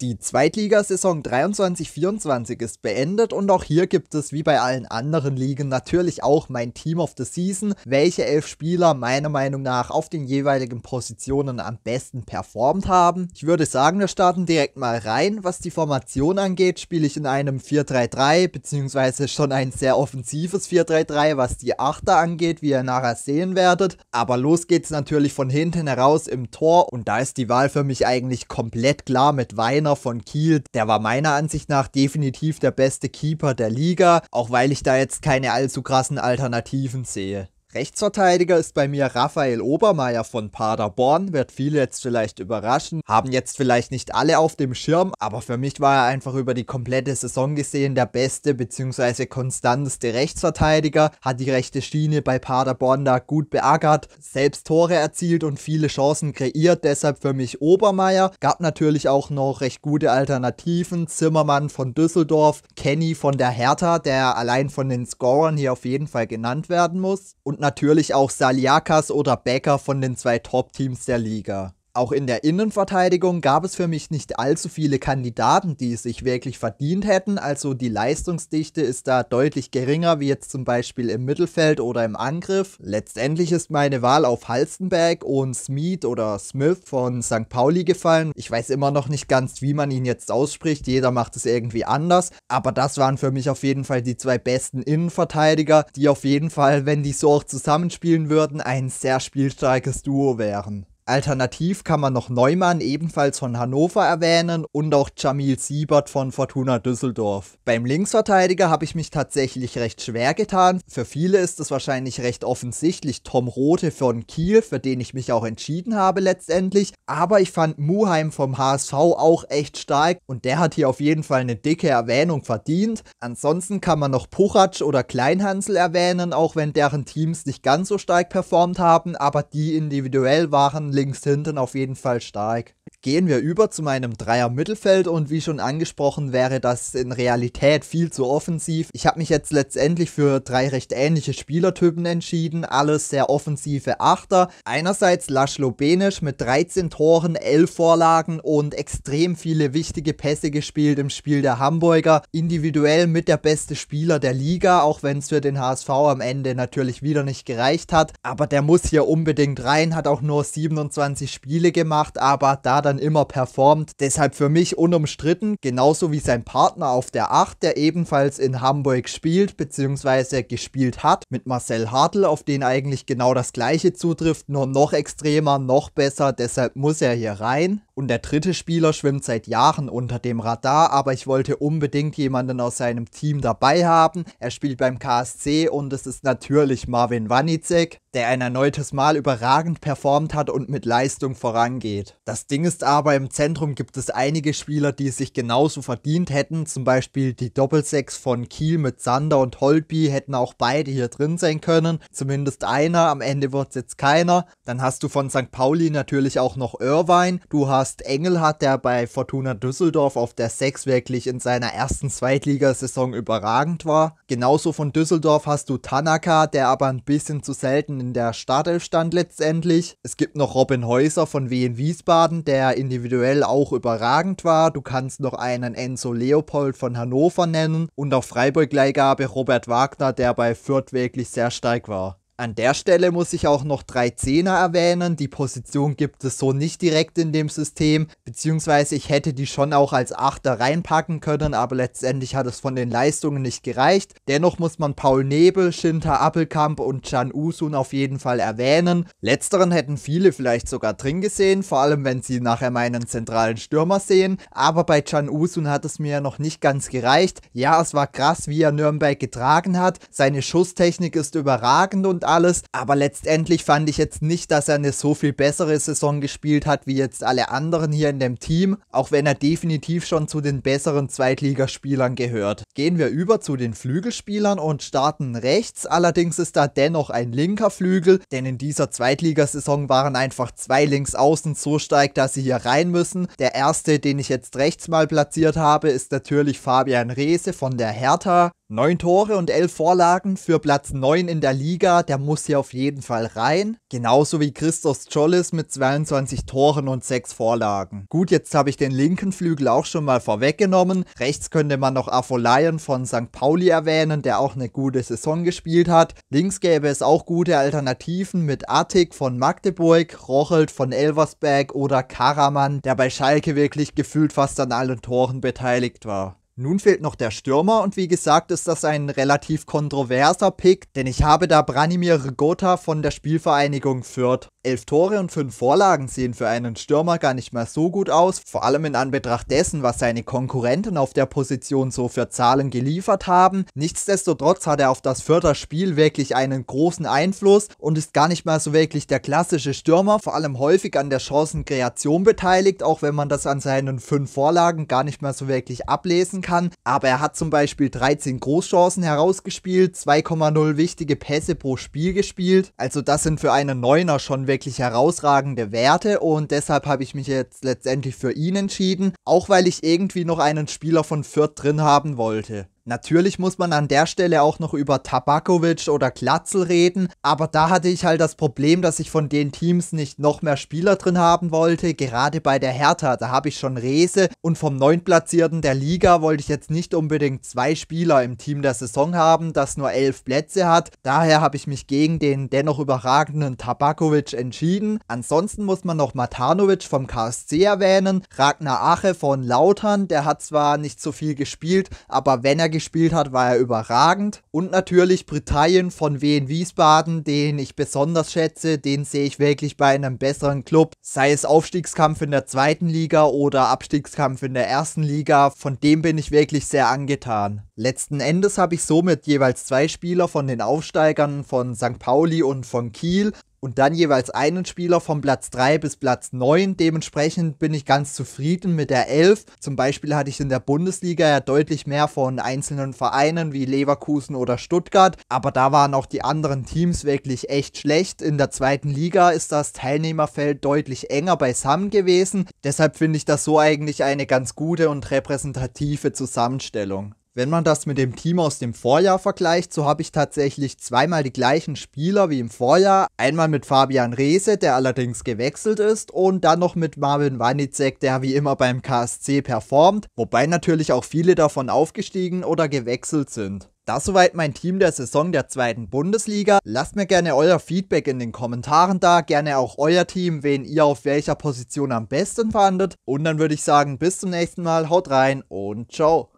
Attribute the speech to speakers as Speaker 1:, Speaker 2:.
Speaker 1: Die Zweitligasaison 23-24 ist beendet und auch hier gibt es wie bei allen anderen Ligen natürlich auch mein Team of the Season, welche elf Spieler meiner Meinung nach auf den jeweiligen Positionen am besten performt haben. Ich würde sagen, wir starten direkt mal rein. Was die Formation angeht, spiele ich in einem 4-3-3 beziehungsweise schon ein sehr offensives 4-3-3, was die Achter angeht, wie ihr nachher sehen werdet. Aber los geht's natürlich von hinten heraus im Tor und da ist die Wahl für mich eigentlich komplett klar mit Weiner Werner von Kiel, der war meiner Ansicht nach definitiv der beste Keeper der Liga, auch weil ich da jetzt keine allzu krassen Alternativen sehe. Rechtsverteidiger ist bei mir Raphael Obermeier von Paderborn, wird viele jetzt vielleicht überraschen, haben jetzt vielleicht nicht alle auf dem Schirm, aber für mich war er einfach über die komplette Saison gesehen der beste bzw. konstanteste Rechtsverteidiger, hat die rechte Schiene bei Paderborn da gut beackert, selbst Tore erzielt und viele Chancen kreiert, deshalb für mich Obermeier, gab natürlich auch noch recht gute Alternativen, Zimmermann von Düsseldorf, Kenny von der Hertha, der allein von den Scorern hier auf jeden Fall genannt werden muss und natürlich auch Saliakas oder Becker von den zwei Top-Teams der Liga auch in der Innenverteidigung gab es für mich nicht allzu viele Kandidaten, die es sich wirklich verdient hätten. Also die Leistungsdichte ist da deutlich geringer, wie jetzt zum Beispiel im Mittelfeld oder im Angriff. Letztendlich ist meine Wahl auf Halstenberg und Smith oder Smith von St. Pauli gefallen. Ich weiß immer noch nicht ganz, wie man ihn jetzt ausspricht. Jeder macht es irgendwie anders. Aber das waren für mich auf jeden Fall die zwei besten Innenverteidiger, die auf jeden Fall, wenn die so auch zusammenspielen würden, ein sehr spielstarkes Duo wären. Alternativ kann man noch Neumann ebenfalls von Hannover erwähnen und auch Jamil Siebert von Fortuna Düsseldorf. Beim Linksverteidiger habe ich mich tatsächlich recht schwer getan. Für viele ist es wahrscheinlich recht offensichtlich Tom Rote von Kiel, für den ich mich auch entschieden habe letztendlich. Aber ich fand Muheim vom HSV auch echt stark und der hat hier auf jeden Fall eine dicke Erwähnung verdient. Ansonsten kann man noch Puchatsch oder Kleinhansel erwähnen, auch wenn deren Teams nicht ganz so stark performt haben, aber die individuell waren links hinten auf jeden Fall stark gehen wir über zu meinem Dreier-Mittelfeld und wie schon angesprochen wäre das in Realität viel zu offensiv. Ich habe mich jetzt letztendlich für drei recht ähnliche Spielertypen entschieden, alles sehr offensive Achter. Einerseits Laszlo Benisch mit 13 Toren, 11 Vorlagen und extrem viele wichtige Pässe gespielt im Spiel der Hamburger. Individuell mit der beste Spieler der Liga, auch wenn es für den HSV am Ende natürlich wieder nicht gereicht hat. Aber der muss hier unbedingt rein, hat auch nur 27 Spiele gemacht, aber da das dann immer performt. Deshalb für mich unumstritten, genauso wie sein Partner auf der 8, der ebenfalls in Hamburg spielt bzw. gespielt hat, mit Marcel Hartl, auf den eigentlich genau das gleiche zutrifft, nur noch extremer, noch besser, deshalb muss er hier rein. Und der dritte Spieler schwimmt seit Jahren unter dem Radar, aber ich wollte unbedingt jemanden aus seinem Team dabei haben. Er spielt beim KSC und es ist natürlich Marvin Wanicek, der ein erneutes Mal überragend performt hat und mit Leistung vorangeht. Das Ding ist heißt aber, im Zentrum gibt es einige Spieler, die es sich genauso verdient hätten. Zum Beispiel die Doppelsechs von Kiel mit Sander und Holby hätten auch beide hier drin sein können. Zumindest einer, am Ende wird es jetzt keiner. Dann hast du von St. Pauli natürlich auch noch Irvine. Du hast Engelhardt, der bei Fortuna Düsseldorf auf der Sechs wirklich in seiner ersten Zweitligasaison überragend war. Genauso von Düsseldorf hast du Tanaka, der aber ein bisschen zu selten in der Startelf stand letztendlich. Es gibt noch Robin Häuser von Wien Wiesbaden, der individuell auch überragend war. Du kannst noch einen Enzo Leopold von Hannover nennen und auf Freiburg-Leihgabe Robert Wagner, der bei Fürth wirklich sehr stark war. An der Stelle muss ich auch noch drei Zehner erwähnen. Die Position gibt es so nicht direkt in dem System, beziehungsweise ich hätte die schon auch als Achter reinpacken können, aber letztendlich hat es von den Leistungen nicht gereicht. Dennoch muss man Paul Nebel, Shinta Appelkamp und Chan Usun auf jeden Fall erwähnen. Letzteren hätten viele vielleicht sogar drin gesehen, vor allem wenn sie nachher meinen zentralen Stürmer sehen. Aber bei Chan Usun hat es mir ja noch nicht ganz gereicht. Ja, es war krass, wie er Nürnberg getragen hat. Seine Schusstechnik ist überragend und alles. Aber letztendlich fand ich jetzt nicht, dass er eine so viel bessere Saison gespielt hat wie jetzt alle anderen hier in dem Team, auch wenn er definitiv schon zu den besseren Zweitligaspielern gehört. Gehen wir über zu den Flügelspielern und starten rechts. Allerdings ist da dennoch ein linker Flügel, denn in dieser Zweitligasaison waren einfach zwei Linksaußen so stark, dass sie hier rein müssen. Der erste, den ich jetzt rechts mal platziert habe, ist natürlich Fabian Reese von der Hertha. Neun Tore und elf Vorlagen für Platz 9 in der Liga, der muss hier auf jeden Fall rein. Genauso wie Christos Jollis mit 22 Toren und sechs Vorlagen. Gut, jetzt habe ich den linken Flügel auch schon mal vorweggenommen. Rechts könnte man noch Afolayan von St. Pauli erwähnen, der auch eine gute Saison gespielt hat. Links gäbe es auch gute Alternativen mit Attik von Magdeburg, Rochelt von Elversberg oder Karaman, der bei Schalke wirklich gefühlt fast an allen Toren beteiligt war. Nun fehlt noch der Stürmer und wie gesagt ist das ein relativ kontroverser Pick, denn ich habe da Branimir Rgota von der Spielvereinigung Fürth. Elf Tore und fünf Vorlagen sehen für einen Stürmer gar nicht mehr so gut aus, vor allem in Anbetracht dessen, was seine Konkurrenten auf der Position so für Zahlen geliefert haben. Nichtsdestotrotz hat er auf das vierte Spiel wirklich einen großen Einfluss und ist gar nicht mehr so wirklich der klassische Stürmer, vor allem häufig an der Chancenkreation beteiligt, auch wenn man das an seinen fünf Vorlagen gar nicht mehr so wirklich ablesen kann. Aber er hat zum Beispiel 13 Großchancen herausgespielt, 2,0 wichtige Pässe pro Spiel gespielt, also das sind für einen Neuner schon wirklich herausragende Werte und deshalb habe ich mich jetzt letztendlich für ihn entschieden, auch weil ich irgendwie noch einen Spieler von Fürth drin haben wollte. Natürlich muss man an der Stelle auch noch über Tabakovic oder Klatzel reden, aber da hatte ich halt das Problem, dass ich von den Teams nicht noch mehr Spieler drin haben wollte, gerade bei der Hertha, da habe ich schon Rese und vom neuntplatzierten der Liga wollte ich jetzt nicht unbedingt zwei Spieler im Team der Saison haben, das nur elf Plätze hat, daher habe ich mich gegen den dennoch überragenden Tabakovic entschieden. Ansonsten muss man noch Matanovic vom KSC erwähnen, Ragnar Ache von Lautern, der hat zwar nicht so viel gespielt, aber wenn er gespielt hat, war er überragend. Und natürlich Britannien von Wien Wiesbaden, den ich besonders schätze, den sehe ich wirklich bei einem besseren Club. Sei es Aufstiegskampf in der zweiten Liga oder Abstiegskampf in der ersten Liga, von dem bin ich wirklich sehr angetan. Letzten Endes habe ich somit jeweils zwei Spieler von den Aufsteigern von St. Pauli und von Kiel und dann jeweils einen Spieler von Platz 3 bis Platz 9. Dementsprechend bin ich ganz zufrieden mit der 11. Zum Beispiel hatte ich in der Bundesliga ja deutlich mehr von einzelnen Vereinen wie Leverkusen oder Stuttgart, aber da waren auch die anderen Teams wirklich echt schlecht. In der zweiten Liga ist das Teilnehmerfeld deutlich enger beisammen gewesen. Deshalb finde ich das so eigentlich eine ganz gute und repräsentative Zusammenstellung. Wenn man das mit dem Team aus dem Vorjahr vergleicht, so habe ich tatsächlich zweimal die gleichen Spieler wie im Vorjahr. Einmal mit Fabian Reese, der allerdings gewechselt ist, und dann noch mit Marvin Wanicek, der wie immer beim KSC performt, wobei natürlich auch viele davon aufgestiegen oder gewechselt sind. Das soweit mein Team der Saison der zweiten Bundesliga. Lasst mir gerne euer Feedback in den Kommentaren da, gerne auch euer Team, wen ihr auf welcher Position am besten fandet. Und dann würde ich sagen, bis zum nächsten Mal, haut rein und ciao.